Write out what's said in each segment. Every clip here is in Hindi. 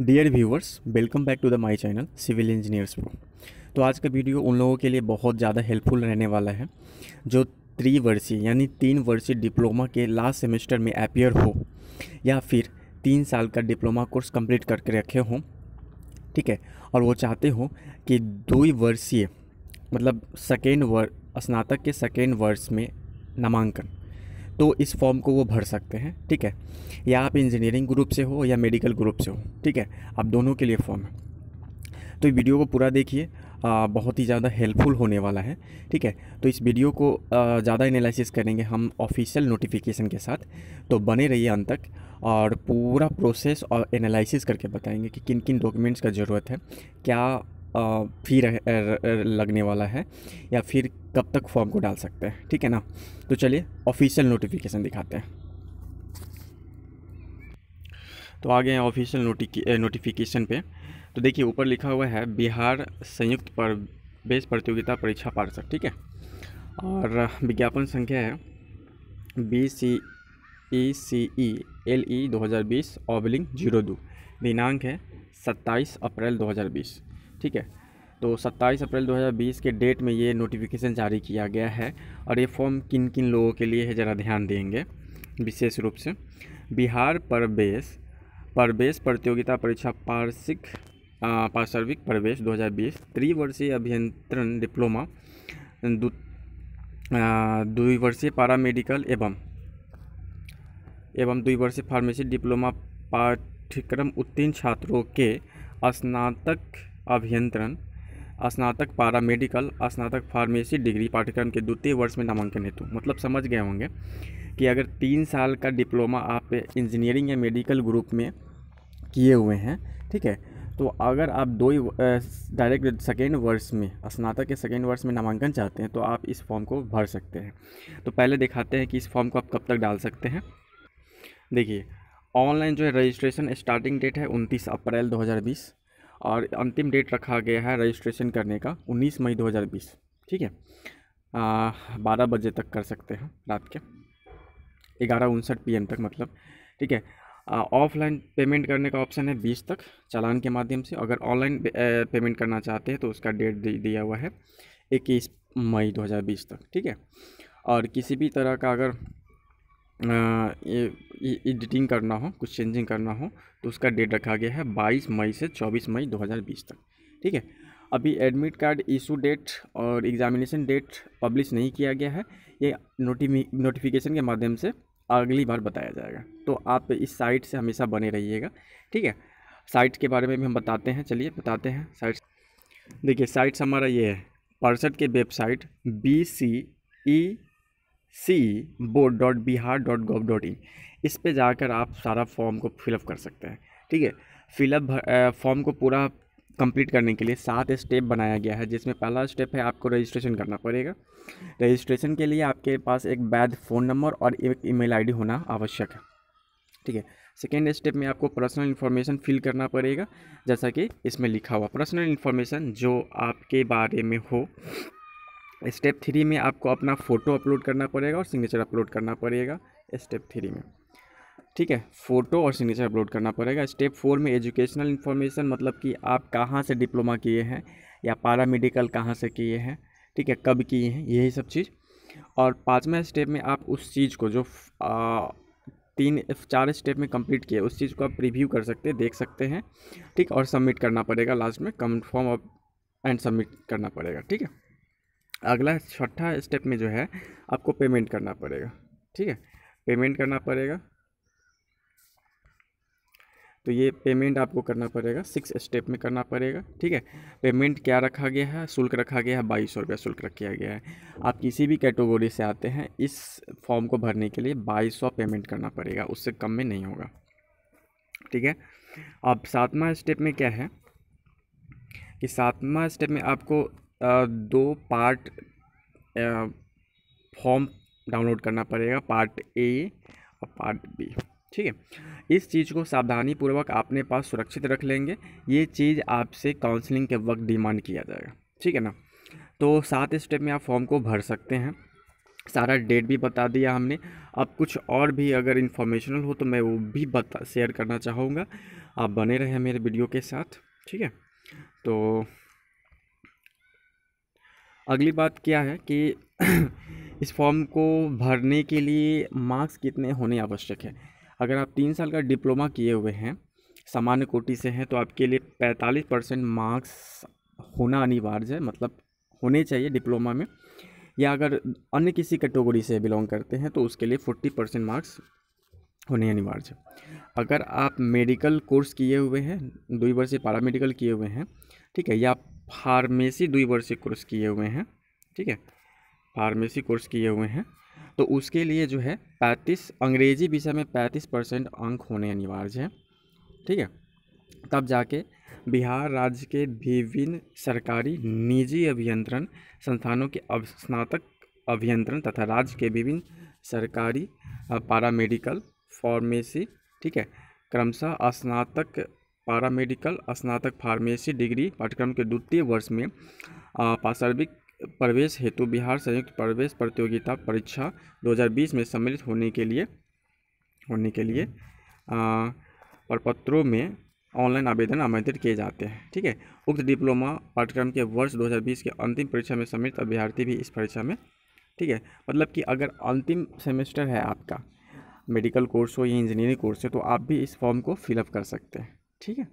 dear viewers welcome back to the my channel civil engineers pro तो आज का वीडियो उन लोगों के लिए बहुत ज़्यादा हेल्पफुल रहने वाला है जो त्रिवर्षीय यानी तीन वर्षीय डिप्लोमा के लास्ट सेमेस्टर में अपियर हो या फिर तीन साल का डिप्लोमा कोर्स कंप्लीट करके रखे हों ठीक है और वो चाहते हो कि दो वर्षीय मतलब सेकेंड वर्ष स्नातक के सेकेंड वर्ष में नामांकन तो इस फॉर्म को वो भर सकते हैं ठीक है या आप इंजीनियरिंग ग्रुप से हो या मेडिकल ग्रुप से हो ठीक है आप दोनों के लिए फॉर्म है तो वीडियो को पूरा देखिए बहुत ही ज़्यादा हेल्पफुल होने वाला है ठीक है तो इस वीडियो को ज़्यादा एनालिसिस करेंगे हम ऑफिशियल नोटिफिकेशन के साथ तो बने रहिए अंत तक और पूरा प्रोसेस और एनालिसिस करके बताएंगे कि किन किन डॉक्यूमेंट्स का ज़रूरत है क्या फी रह, लगने वाला है या फिर कब तक फॉर्म को डाल सकते हैं ठीक है ना तो चलिए ऑफिशियल नोटिफिकेशन दिखाते हैं तो आ गए ऑफिशियल नोटिफिकेशन पे तो देखिए ऊपर लिखा हुआ है बिहार संयुक्त पर बेस प्रतियोगिता परीक्षा पार्षद ठीक है और विज्ञापन संख्या है बी सी ई सी ई एल ई दो हज़ार बीस ऑबलिंग जीरो दो दिनांक है सत्ताईस अप्रैल दो हज़ार बीस ठीक है तो 27 अप्रैल 2020 के डेट में ये नोटिफिकेशन जारी किया गया है और ये फॉर्म किन किन लोगों के लिए है ज़रा ध्यान देंगे विशेष रूप से बिहार प्रवेश प्रवेश प्रतियोगिता परीक्षा पार्षिक पार्श्विक प्रवेश 2020 त्रिवर्षीय अभियंत्रण डिप्लोमा द्विवर्षीय पारा मेडिकल एवं एवं द्विवर्षीय फार्मेसी डिप्लोमा पाठ्यक्रम उत्तीर्ण छात्रों के स्नातक अभियंत्रण स्नातक पारा मेडिकल स्नातक फार्मेसी डिग्री पाठ्यक्रम के द्वितीय वर्ष में नामांकन हेतु मतलब समझ गए होंगे कि अगर तीन साल का डिप्लोमा आप इंजीनियरिंग या मेडिकल ग्रुप में किए हुए हैं ठीक है तो अगर आप दो ही डायरेक्ट सेकेंड वर्ष में स्नातक के सेकेंड वर्ष में नामांकन चाहते हैं तो आप इस फॉर्म को भर सकते हैं तो पहले दिखाते हैं कि इस फॉर्म को आप कब तक डाल सकते हैं देखिए ऑनलाइन जो है रजिस्ट्रेशन स्टार्टिंग डेट है 29 अप्रैल और अंतिम डेट रखा गया है रजिस्ट्रेशन करने का 19 मई 2020 ठीक है बारह बजे तक कर सकते हैं रात के ग्यारह उनसठ पी तक मतलब ठीक है ऑफलाइन पेमेंट करने का ऑप्शन है बीस तक चालान के माध्यम से अगर ऑनलाइन पेमेंट करना चाहते हैं तो उसका डेट दिया हुआ है इक्कीस मई 2020 तक ठीक है और किसी भी तरह का अगर एडिटिंग करना हो कुछ चेंजिंग करना हो तो उसका डेट रखा गया है 22 मई से 24 मई 2020 तक ठीक है अभी एडमिट कार्ड इशू डेट और एग्जामिनेशन डेट पब्लिश नहीं किया गया है ये नोटिफि नोटिफिकेशन के माध्यम से अगली बार बताया जाएगा तो आप इस साइट से हमेशा बने रहिएगा ठीक है साइट के बारे में भी हम बताते हैं चलिए बताते हैं साइट देखिए साइट्स हमारा ये है पर्सट के website B C E C board dot Bihar dot gov dot in इस पर जाकर आप सारा फॉर्म को फिलअप कर सकते हैं ठीक है फिलअप फॉर्म को पूरा कंप्लीट करने के लिए सात स्टेप बनाया गया है जिसमें पहला स्टेप है आपको रजिस्ट्रेशन करना पड़ेगा रजिस्ट्रेशन के लिए आपके पास एक वैध फ़ोन नंबर और एक ईमेल आईडी होना आवश्यक है ठीक है सेकेंड स्टेप में आपको पर्सनल इन्फॉर्मेशन फिल करना पड़ेगा जैसा कि इसमें लिखा हुआ पर्सनल इन्फॉर्मेशन जो आपके बारे में हो स्टेप थ्री में आपको अपना फ़ोटो अपलोड करना पड़ेगा और सिग्नेचर अपलोड करना पड़ेगा स्टेप थ्री में ठीक है फ़ोटो और सिग्नेचर अपलोड करना पड़ेगा स्टेप फोर में एजुकेशनल इन्फॉर्मेशन मतलब कि आप कहाँ से डिप्लोमा किए हैं या पारा मेडिकल कहाँ से किए हैं ठीक है कब किए हैं यही सब चीज़ और पाँचवा स्टेप में आप उस चीज़ को जो आ, तीन चार स्टेप में कंप्लीट किए उस चीज़ को आप रिव्यू कर सकते हैं देख सकते हैं ठीक और सबमिट करना पड़ेगा लास्ट में कन्फर्म अप एंड सबमिट करना पड़ेगा ठीक है अगला छठा स्टेप में जो है आपको पेमेंट करना पड़ेगा ठीक है पेमेंट करना पड़ेगा तो ये पेमेंट आपको करना पड़ेगा सिक्स स्टेप में करना पड़ेगा ठीक है पेमेंट क्या रखा गया है शुल्क रखा गया है बाईस सौ रुपया शुल्क रखा गया है आप किसी भी कैटेगोरी से आते हैं इस फॉर्म को भरने के लिए बाईस सौ पेमेंट करना पड़ेगा उससे कम में नहीं होगा ठीक है अब सातवां स्टेप में क्या है कि सातवां स्टेप में आपको दो पार्ट फॉर्म डाउनलोड करना पड़ेगा पार्ट ए और पार्ट बी ठीक है इस चीज़ को सावधानी पूर्वक अपने पास सुरक्षित रख लेंगे ये चीज़ आपसे काउंसलिंग के वक्त डिमांड किया जाएगा ठीक है ना तो सात स्टेप में आप फॉर्म को भर सकते हैं सारा डेट भी बता दिया हमने अब कुछ और भी अगर इन्फॉर्मेशनल हो तो मैं वो भी बता शेयर करना चाहूँगा आप बने रहें मेरे वीडियो के साथ ठीक है तो अगली बात क्या है कि इस फॉर्म को भरने के लिए मार्क्स कितने होने आवश्यक है अगर आप तीन साल का डिप्लोमा किए हुए हैं सामान्य कोटि से हैं तो आपके लिए पैंतालीस परसेंट मार्क्स होना अनिवार्य है मतलब होने चाहिए डिप्लोमा में या अगर अन्य किसी कैटेगरी से बिलोंग करते हैं तो उसके लिए फोर्टी परसेंट मार्क्स होने अनिवार्य है अगर आप मेडिकल कोर्स किए हुए हैं दो वर्ष से पारा मेडिकल किए हुए हैं ठीक है या आप फार्मेसी दुई वर्ष कोर्स किए हुए हैं ठीक है फार्मेसी कोर्स किए हुए हैं तो उसके लिए जो है पैंतीस अंग्रेजी विषय में पैंतीस परसेंट अंक होने अनिवार्य हैं ठीक है तब जाके बिहार राज्य के विभिन्न सरकारी निजी अभियंत्रण संस्थानों के स्नातक अभियंत्रण तथा राज्य के विभिन्न सरकारी पारा मेडिकल फार्मेसी ठीक है क्रमशः स्नातक पारामेडिकल स्नातक फार्मेसी डिग्री पाठ्यक्रम के द्वितीय वर्ष में पाशर्विक प्रवेश हेतु बिहार संयुक्त प्रवेश प्रतियोगिता परीक्षा 2020 में सम्मिलित होने के लिए होने के लिए प्रपत्रों में ऑनलाइन आवेदन आमंत्रित किए जाते हैं ठीक है उक्त डिप्लोमा पाठ्यक्रम के वर्ष 2020 के अंतिम परीक्षा में सम्मिलित अभ्यर्थी भी इस परीक्षा में ठीक है मतलब कि अगर अंतिम सेमेस्टर है आपका मेडिकल कोर्स हो या इंजीनियरिंग कोर्स हो तो आप भी इस फॉर्म को फिलअप कर सकते हैं ठीक है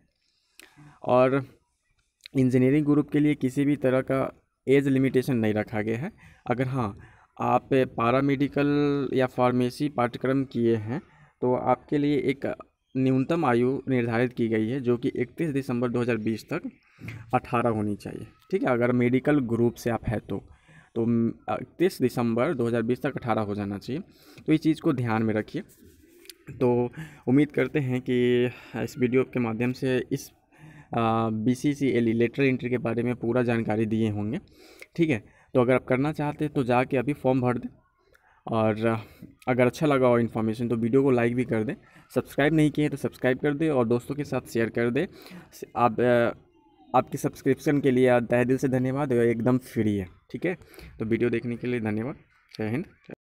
और इंजीनियरिंग ग्रुप के लिए किसी भी तरह का एज लिमिटेशन नहीं रखा गया है अगर हाँ आप पारा मेडिकल या फार्मेसी पाठ्यक्रम किए हैं तो आपके लिए एक न्यूनतम आयु निर्धारित की गई है जो कि 31 दिसंबर 2020 तक 18 होनी चाहिए ठीक है अगर मेडिकल ग्रुप से आप हैं तो तो इकतीस दिसंबर 2020 तक 18 हो जाना चाहिए तो इस चीज़ को ध्यान में रखिए तो उम्मीद करते हैं कि इस वीडियो के माध्यम से इस B C C L lateral entry के बारे में पूरा जानकारी दिए होंगे ठीक है तो अगर आप करना चाहते हैं तो जाके अभी फॉर्म भर दें और अगर अच्छा लगा हो इन्फॉर्मेशन तो वीडियो को लाइक भी कर दें सब्सक्राइब नहीं किए तो सब्सक्राइब कर दें और दोस्तों के साथ शेयर कर दें आप आपके सब्सक्रिप्शन के लिए तह दिल से धन्यवाद एकदम फ्री है ठीक है तो वीडियो देखने के लिए धन्यवाद जय हिंद